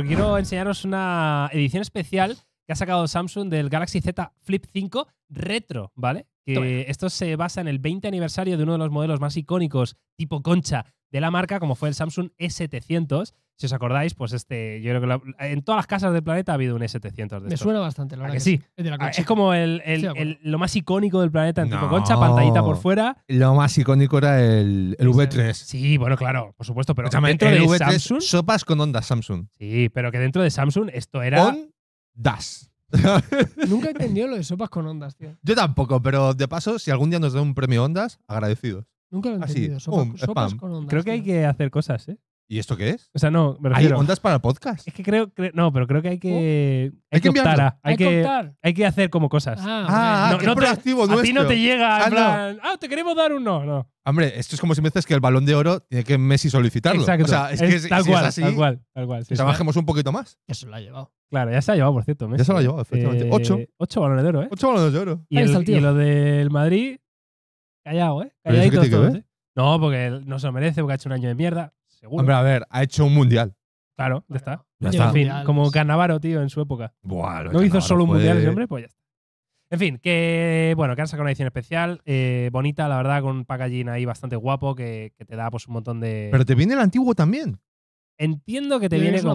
Pues quiero enseñaros una edición especial que ha sacado Samsung del Galaxy Z Flip 5 retro, ¿vale? Que esto se basa en el 20 aniversario de uno de los modelos más icónicos, tipo concha, de la marca, como fue el Samsung S700. Si os acordáis, pues este, yo creo que en todas las casas del planeta ha habido un S700. De Me suena bastante, la verdad. Es, como lo más icónico del planeta en tipo concha, pantallita por fuera. Lo más icónico era el, V3. Sí, bueno, claro, por supuesto, pero dentro de Samsung. Sopas con ondas Samsung. Sí, pero que dentro de Samsung esto era. On-das. Nunca he entendido lo de sopas con ondas, tío. Yo tampoco, pero de paso, si algún día nos da un premio ondas, agradecidos. Nunca lo he entendido. Sopa- um, Creo que hay que hacer cosas, ¿eh? ¿Y esto qué es? O sea, no, me Hay ah, ondas para podcast. Es que creo, no, pero creo que hay que, oh. hay, que contar Hay, que, hay que hacer como cosas. Ah, ah, ah No, qué no te- a ti no te llega, en Ah, plan, ah, te queremos dar un no, Hombre, esto es como si me dices que el balón de oro tiene que Messi solicitarlo. Exacto. O sea, es que tal, cual, es así, tal cual, tal cual. trabajemos un poquito más. Ya se lo ha llevado. Claro, ya se ha llevado, por cierto. Messi. Ya se lo ha llevado, efectivamente. Eh, ocho. Ocho balones de oro, ¿eh? Ocho balones de oro. y lo del Madrid, Callado, ¿eh? Calladito ¿eh? No, porque no se lo merece, porque ha hecho un año de mierda. Seguro. Hombre, a ver, ha hecho un mundial. Claro, ya está. Ya está. En fin, como Cannavaro, tío, en su época. Buah, no hizo solo un mundial hombre, pues ya está. En fin, que bueno, que han sacado una edición especial, eh, bonita, la verdad, con un packaging ahí bastante guapo que, que te da pues un montón de. Pero te viene el antiguo también. Entiendo que te viene una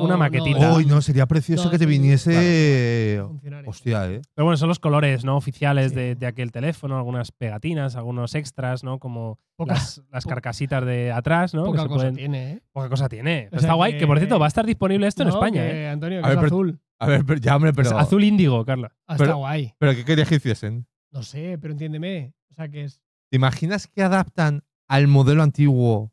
una maquetita. Uy, no, sería precioso que te viniese. Hostia, eh. Pero bueno, son los colores ¿no? oficiales de, aquel teléfono, algunas pegatinas, algunos extras, ¿no? Como las, carcasitas de atrás, ¿no? Que Poca cosa tiene, ¿eh? Poca cosa tiene. está guay, que, por cierto va a estar disponible esto en España, ¿eh? Antonio, que es azul. A ver, ya, hombre, pero. azul índigo, Carla. Ah, está guay. ¿Pero qué querías que hiciesen? No sé, pero entiéndeme. O sea, que es. ¿Te imaginas que adaptan al modelo antiguo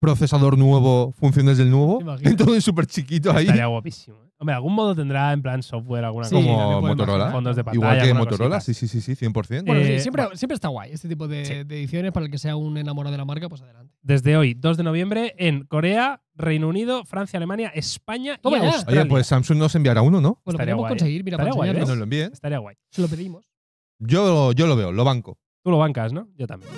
procesador nuevo, funciones del nuevo. Todo súper chiquito ahí. Estaría guapísimo. ¿eh? Hombre, algún modo tendrá en plan software alguna sí, cosa. Como Motorola. Fondos de pantalla, Igual que Motorola, sí, sí, sí, sí, 100%. Bueno, eh, siempre, siempre está guay este tipo de, ediciones para el que sea un enamorado de la marca, pues adelante. Desde hoy, 2 de noviembre, en Corea, Reino Unido, Francia, Alemania, España y ya. Oye, pues Samsung nos enviará uno, ¿no? Pues Estaría guay. ¿eh? conseguir, mira, Estaría para guay, lo Estaría guay. Se lo pedimos. Yo, yo lo veo, lo banco. Tú lo bancas, ¿no? Yo también.